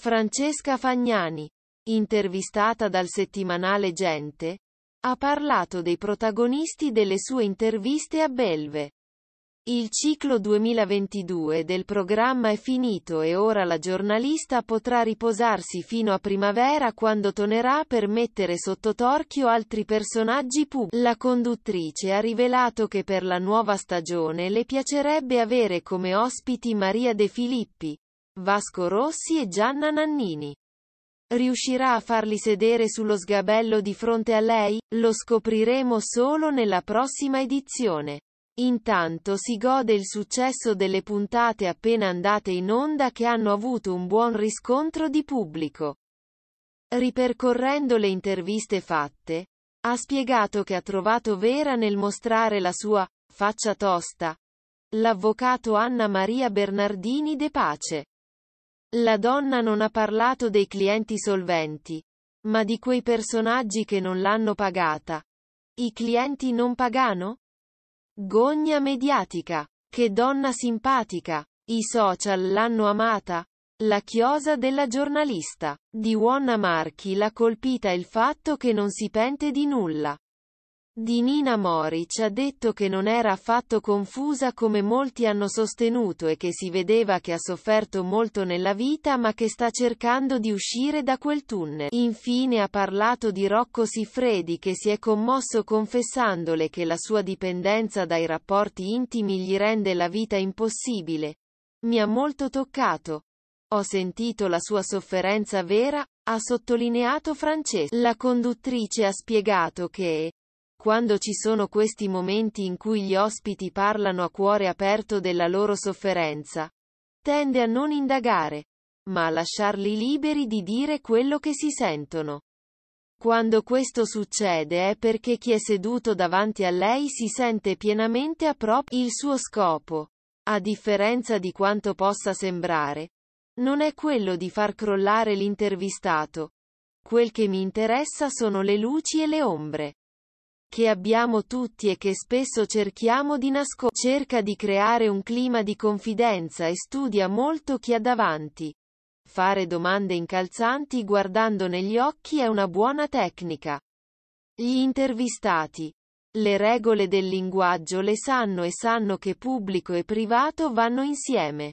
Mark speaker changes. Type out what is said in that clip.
Speaker 1: Francesca Fagnani, intervistata dal settimanale Gente, ha parlato dei protagonisti delle sue interviste a Belve. Il ciclo 2022 del programma è finito e ora la giornalista potrà riposarsi fino a primavera quando tornerà per mettere sotto torchio altri personaggi pubblici. La conduttrice ha rivelato che per la nuova stagione le piacerebbe avere come ospiti Maria De Filippi, Vasco Rossi e Gianna Nannini. Riuscirà a farli sedere sullo sgabello di fronte a lei? Lo scopriremo solo nella prossima edizione. Intanto si gode il successo delle puntate appena andate in onda che hanno avuto un buon riscontro di pubblico. Ripercorrendo le interviste fatte, ha spiegato che ha trovato vera nel mostrare la sua faccia tosta. L'avvocato Anna Maria Bernardini De Pace. La donna non ha parlato dei clienti solventi, ma di quei personaggi che non l'hanno pagata. I clienti non pagano? Gogna mediatica. Che donna simpatica. I social l'hanno amata. La chiosa della giornalista. Di Wanna Marchi l'ha colpita il fatto che non si pente di nulla di Nina Moric ha detto che non era affatto confusa come molti hanno sostenuto e che si vedeva che ha sofferto molto nella vita ma che sta cercando di uscire da quel tunnel. Infine ha parlato di Rocco Siffredi che si è commosso confessandole che la sua dipendenza dai rapporti intimi gli rende la vita impossibile. Mi ha molto toccato. Ho sentito la sua sofferenza vera, ha sottolineato Francesco. La conduttrice ha spiegato che quando ci sono questi momenti in cui gli ospiti parlano a cuore aperto della loro sofferenza, tende a non indagare, ma a lasciarli liberi di dire quello che si sentono. Quando questo succede è perché chi è seduto davanti a lei si sente pienamente a proprio il suo scopo. A differenza di quanto possa sembrare, non è quello di far crollare l'intervistato. Quel che mi interessa sono le luci e le ombre che abbiamo tutti e che spesso cerchiamo di nascondere. Cerca di creare un clima di confidenza e studia molto chi ha davanti. Fare domande incalzanti guardando negli occhi è una buona tecnica. Gli intervistati. Le regole del linguaggio le sanno e sanno che pubblico e privato vanno insieme.